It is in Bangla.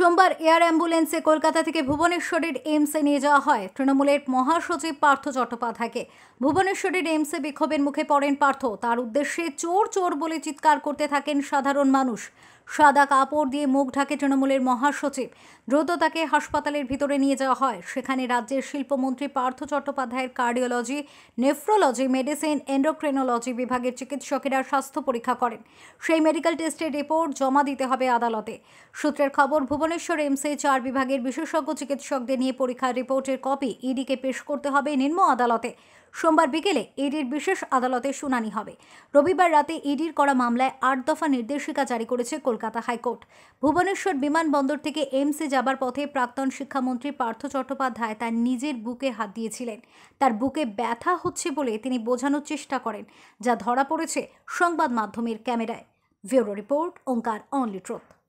সোমবার এয়ার অ্যাম্বুলেন্সে কলকাতা থেকে ভুবনেশ্বরের এইমসে নিয়ে যাওয়া হয় তৃণমূলের মহাসচিব পার্থ চট্টোপাধ্যায়কে ভুবনেশ্বরের এইমসে বিক্ষোভের মুখে পড়েন পার্থ তার উদ্দেশ্যে চোর চোর বলে চিৎকার করতে থাকেন সাধারণ মানুষ সাদা কাপড় দিয়ে মুখ ঢাকে তৃণমূলের মহাসচিব দ্রুত তাকে হাসপাতালের ভিতরে নিয়ে যাওয়া হয় সেখানে রাজ্যের শিল্পমন্ত্রী পার্থ চট্টোপাধ্যায়ের কার্ডিওলজি নেফ্রোলজি মেডিসিন এন্ডোক্রেনোলজি বিভাগের চিকিৎসকেরা স্বাস্থ্য পরীক্ষা করেন সেই মেডিকেল টেস্টের রিপোর্ট জমা দিতে হবে আদালতে সূত্রের খবর ভুবনেশ্বর এমসে চার বিভাগের বিশেষজ্ঞ চিকিৎসকদের নিয়ে পরীক্ষার রিপোর্টের কপি ইডিকে পেশ করতে হবে নিম্ন আদালতে সোমবার বিকেলে ইডির বিশেষ আদালতে শুনানি হবে রবিবার রাতে ইডির করা মামলায় আট দফা নির্দেশিকা জারি করেছে কলকাতা হাইকোর্ট ভুবনেশ্বর বিমানবন্দর থেকে এমসে যাবার পথে প্রাক্তন শিক্ষামন্ত্রী পার্থ চট্টোপাধ্যায় তার নিজের বুকে হাত দিয়েছিলেন তার বুকে ব্যথা হচ্ছে বলে তিনি বোঝানোর চেষ্টা করেন যা ধরা পড়েছে সংবাদ মাধ্যমের ক্যামেরায় bureau report Omkar only Truth